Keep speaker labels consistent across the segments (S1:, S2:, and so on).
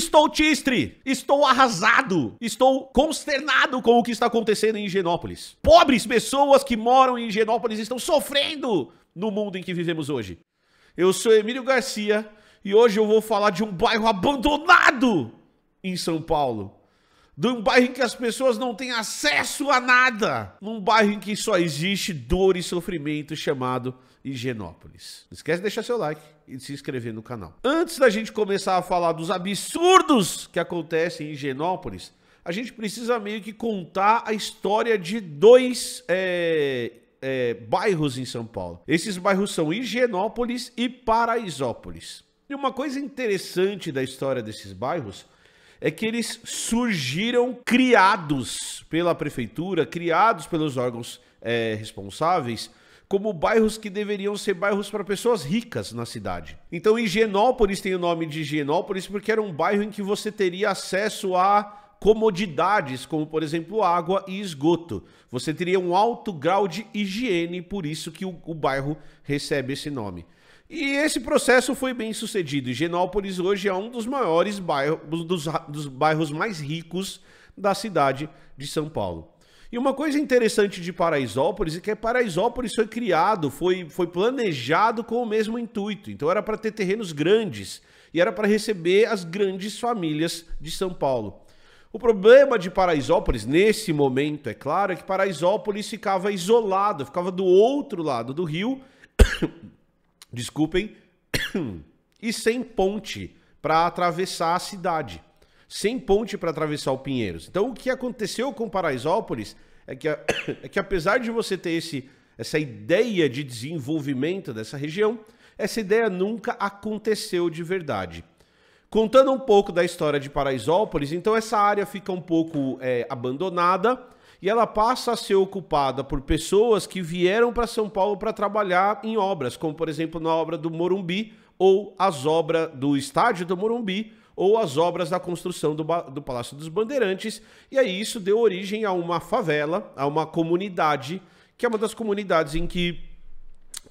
S1: Estou tistre, estou arrasado, estou consternado com o que está acontecendo em Higienópolis. Pobres pessoas que moram em Higienópolis estão sofrendo no mundo em que vivemos hoje. Eu sou Emílio Garcia e hoje eu vou falar de um bairro abandonado em São Paulo de um bairro em que as pessoas não têm acesso a nada, num bairro em que só existe dor e sofrimento chamado Higienópolis. Não esquece de deixar seu like e de se inscrever no canal. Antes da gente começar a falar dos absurdos que acontecem em Higienópolis, a gente precisa meio que contar a história de dois é, é, bairros em São Paulo. Esses bairros são Higienópolis e Paraisópolis. E uma coisa interessante da história desses bairros é que eles surgiram criados pela prefeitura, criados pelos órgãos é, responsáveis, como bairros que deveriam ser bairros para pessoas ricas na cidade. Então, Higienópolis tem o nome de Higienópolis porque era um bairro em que você teria acesso a comodidades, como por exemplo água e esgoto. Você teria um alto grau de higiene, por isso que o, o bairro recebe esse nome. E esse processo foi bem sucedido. Genópolis hoje é um dos maiores bairros, dos, dos bairros mais ricos da cidade de São Paulo. E uma coisa interessante de Paraisópolis é que Paraisópolis foi criado, foi, foi planejado com o mesmo intuito. Então era para ter terrenos grandes e era para receber as grandes famílias de São Paulo. O problema de Paraisópolis, nesse momento, é claro, é que Paraisópolis ficava isolado, ficava do outro lado do rio desculpem, e sem ponte para atravessar a cidade, sem ponte para atravessar o Pinheiros. Então, o que aconteceu com Paraisópolis é que, é que apesar de você ter esse, essa ideia de desenvolvimento dessa região, essa ideia nunca aconteceu de verdade. Contando um pouco da história de Paraisópolis, então essa área fica um pouco é, abandonada e ela passa a ser ocupada por pessoas que vieram para São Paulo para trabalhar em obras, como por exemplo na obra do Morumbi ou as obras do estádio do Morumbi ou as obras da construção do, do Palácio dos Bandeirantes. E aí isso deu origem a uma favela, a uma comunidade, que é uma das comunidades em que,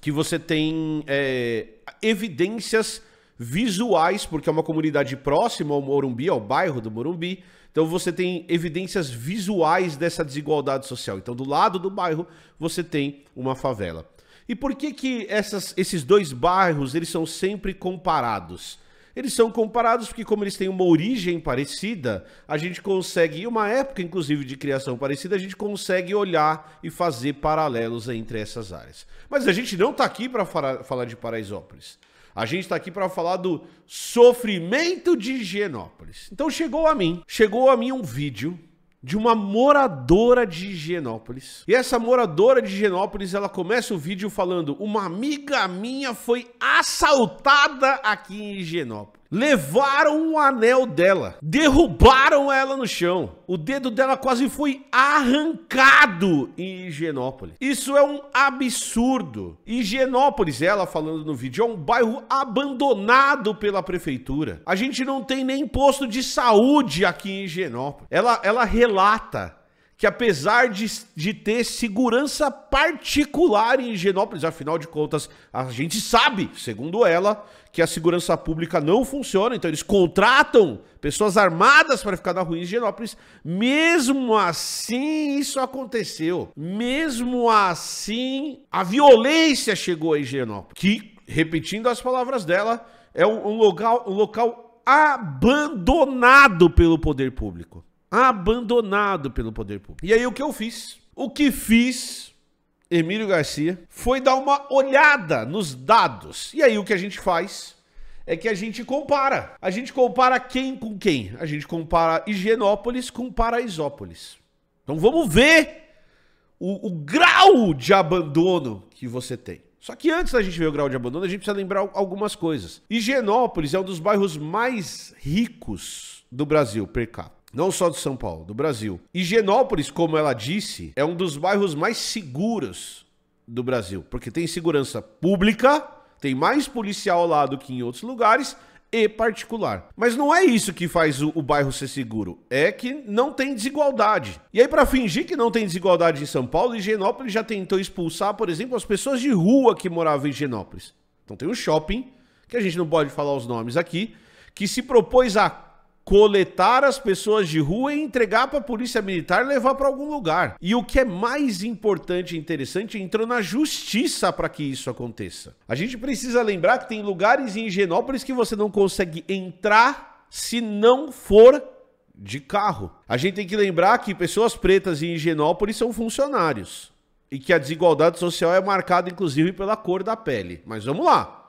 S1: que você tem é, evidências visuais, porque é uma comunidade próxima ao Morumbi, ao bairro do Morumbi. Então você tem evidências visuais dessa desigualdade social. Então do lado do bairro você tem uma favela. E por que que essas, esses dois bairros eles são sempre comparados? Eles são comparados porque como eles têm uma origem parecida, a gente consegue, e uma época inclusive de criação parecida, a gente consegue olhar e fazer paralelos entre essas áreas. Mas a gente não está aqui para falar de Paraisópolis. A gente está aqui para falar do sofrimento de Higienópolis. Então chegou a mim, chegou a mim um vídeo de uma moradora de Higienópolis. E essa moradora de Higienópolis, ela começa o vídeo falando: "Uma amiga minha foi assaltada aqui em Higienópolis". Levaram o anel dela, derrubaram ela no chão. O dedo dela quase foi arrancado em Higienópolis. Isso é um absurdo. Higienópolis, ela falando no vídeo, é um bairro abandonado pela prefeitura. A gente não tem nem posto de saúde aqui em Higienópolis. Ela, ela relata que apesar de, de ter segurança particular em Higienópolis, afinal de contas, a gente sabe, segundo ela, que a segurança pública não funciona, então eles contratam pessoas armadas para ficar na rua em Higienópolis. Mesmo assim, isso aconteceu. Mesmo assim, a violência chegou a Higienópolis, que, repetindo as palavras dela, é um, um local, um local abandonado pelo poder público abandonado pelo poder público. E aí o que eu fiz? O que fiz, Emílio Garcia, foi dar uma olhada nos dados. E aí o que a gente faz? É que a gente compara. A gente compara quem com quem? A gente compara Higienópolis com Paraisópolis. Então vamos ver o, o grau de abandono que você tem. Só que antes da gente ver o grau de abandono, a gente precisa lembrar algumas coisas. Higienópolis é um dos bairros mais ricos do Brasil per capita não só de São Paulo, do Brasil. Higienópolis, como ela disse, é um dos bairros mais seguros do Brasil, porque tem segurança pública, tem mais policial lá do que em outros lugares e particular. Mas não é isso que faz o, o bairro ser seguro, é que não tem desigualdade. E aí para fingir que não tem desigualdade em São Paulo, Higienópolis já tentou expulsar, por exemplo, as pessoas de rua que moravam em Higienópolis. Então tem um shopping, que a gente não pode falar os nomes aqui, que se propôs a coletar as pessoas de rua e entregar para a polícia militar levar para algum lugar. E o que é mais importante e interessante, entrou na justiça para que isso aconteça. A gente precisa lembrar que tem lugares em Genópolis que você não consegue entrar se não for de carro. A gente tem que lembrar que pessoas pretas em Higienópolis são funcionários e que a desigualdade social é marcada inclusive pela cor da pele. Mas vamos lá.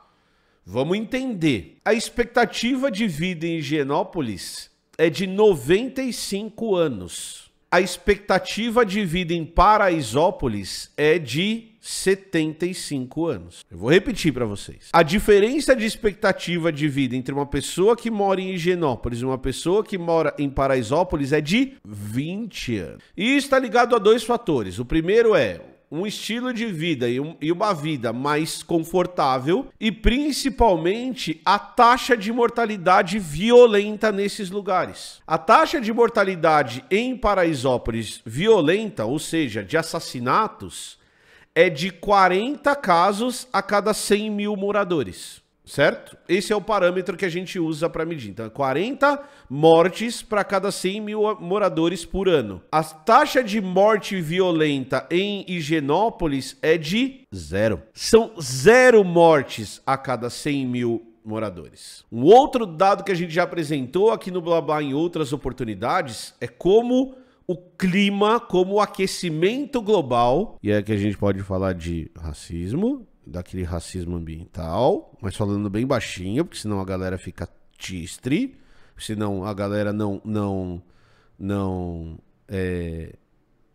S1: Vamos entender. A expectativa de vida em Higienópolis é de 95 anos. A expectativa de vida em Paraisópolis é de 75 anos. Eu vou repetir para vocês. A diferença de expectativa de vida entre uma pessoa que mora em Higienópolis e uma pessoa que mora em Paraisópolis é de 20 anos. E está ligado a dois fatores. O primeiro é um estilo de vida e, um, e uma vida mais confortável e principalmente a taxa de mortalidade violenta nesses lugares. A taxa de mortalidade em Paraisópolis violenta, ou seja, de assassinatos, é de 40 casos a cada 100 mil moradores. Certo? Esse é o parâmetro que a gente usa para medir. Então, 40 é mortes para cada 100 mil moradores por ano. A taxa de morte violenta em Higienópolis é de zero. São zero mortes a cada 100 mil moradores. Um outro dado que a gente já apresentou aqui no Blabá em outras oportunidades é como o clima, como o aquecimento global, e é que a gente pode falar de racismo, daquele racismo ambiental, mas falando bem baixinho, porque senão a galera fica tistre, senão a galera não não não é,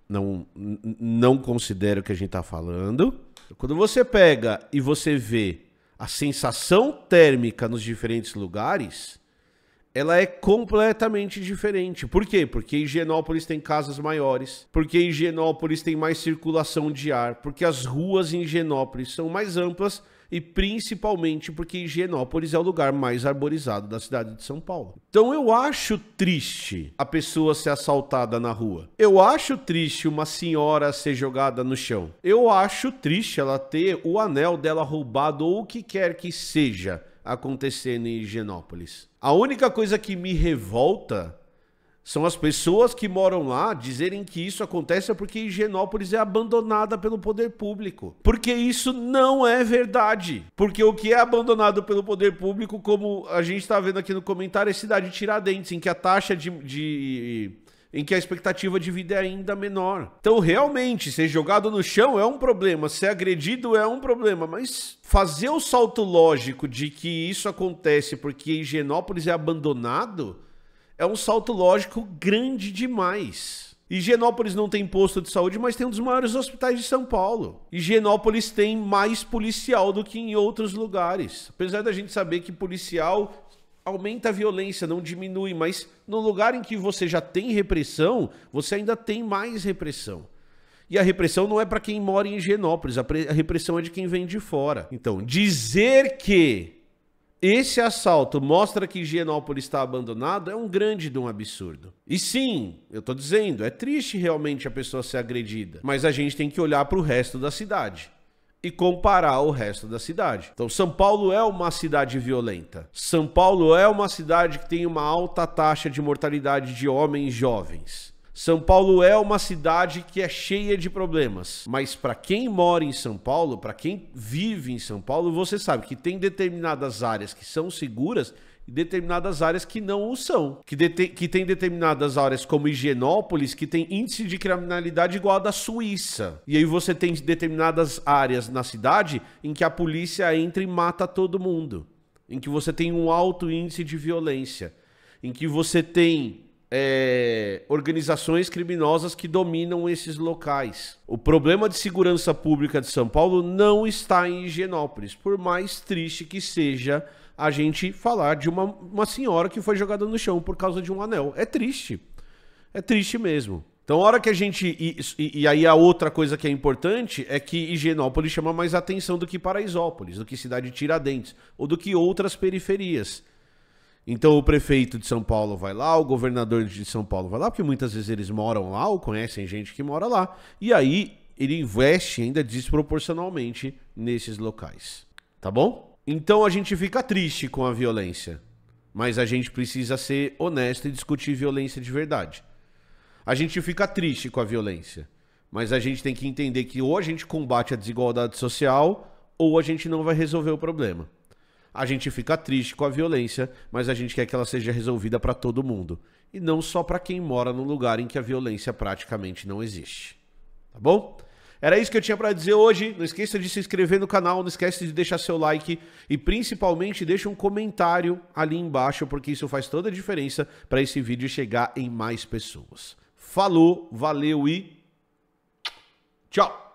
S1: não não considera o que a gente está falando. Quando você pega e você vê a sensação térmica nos diferentes lugares, ela é completamente diferente. Por quê? Porque Higienópolis tem casas maiores, porque Higienópolis tem mais circulação de ar, porque as ruas em Higienópolis são mais amplas e principalmente porque Higienópolis é o lugar mais arborizado da cidade de São Paulo. Então eu acho triste a pessoa ser assaltada na rua. Eu acho triste uma senhora ser jogada no chão. Eu acho triste ela ter o anel dela roubado ou o que quer que seja acontecendo em Higienópolis. A única coisa que me revolta são as pessoas que moram lá dizerem que isso acontece porque Higienópolis é abandonada pelo poder público. Porque isso não é verdade. Porque o que é abandonado pelo poder público, como a gente está vendo aqui no comentário, é cidade Tiradentes, em que a taxa de, de em que a expectativa de vida é ainda menor. Então, realmente, ser jogado no chão é um problema, ser agredido é um problema, mas fazer o salto lógico de que isso acontece porque Higienópolis é abandonado é um salto lógico grande demais. Higienópolis não tem posto de saúde, mas tem um dos maiores hospitais de São Paulo. Higienópolis tem mais policial do que em outros lugares. Apesar da gente saber que policial aumenta a violência, não diminui, mas no lugar em que você já tem repressão, você ainda tem mais repressão. E a repressão não é para quem mora em Higienópolis, a, a repressão é de quem vem de fora. Então, dizer que esse assalto mostra que Higienópolis está abandonado é um grande de um absurdo. E sim, eu estou dizendo, é triste realmente a pessoa ser agredida, mas a gente tem que olhar para o resto da cidade e comparar o resto da cidade. Então, São Paulo é uma cidade violenta. São Paulo é uma cidade que tem uma alta taxa de mortalidade de homens jovens. São Paulo é uma cidade que é cheia de problemas, mas para quem mora em São Paulo, para quem vive em São Paulo, você sabe que tem determinadas áreas que são seguras e determinadas áreas que não o são. Que, que tem determinadas áreas como Higienópolis que tem índice de criminalidade igual a da Suíça. E aí você tem determinadas áreas na cidade em que a polícia entra e mata todo mundo. Em que você tem um alto índice de violência. Em que você tem é, organizações criminosas que dominam esses locais. O problema de segurança pública de São Paulo não está em Higienópolis, por mais triste que seja a gente falar de uma, uma senhora que foi jogada no chão por causa de um anel. É triste. É triste mesmo. Então, a hora que a gente. E, e, e, aí, a outra coisa que é importante é que Higienópolis chama mais atenção do que Paraisópolis, do que Cidade Tiradentes, ou do que outras periferias. Então o prefeito de São Paulo vai lá, o governador de São Paulo vai lá, porque muitas vezes eles moram lá ou conhecem gente que mora lá. E aí ele investe ainda desproporcionalmente nesses locais. Tá bom? Então a gente fica triste com a violência, mas a gente precisa ser honesto e discutir violência de verdade. A gente fica triste com a violência, mas a gente tem que entender que ou a gente combate a desigualdade social ou a gente não vai resolver o problema. A gente fica triste com a violência, mas a gente quer que ela seja resolvida para todo mundo e não só para quem mora num lugar em que a violência praticamente não existe. Tá bom? Era isso que eu tinha para dizer hoje. Não esqueça de se inscrever no canal, não esqueça de deixar seu like e principalmente deixa um comentário ali embaixo, porque isso faz toda a diferença para esse vídeo chegar em mais pessoas. Falou, valeu e tchau.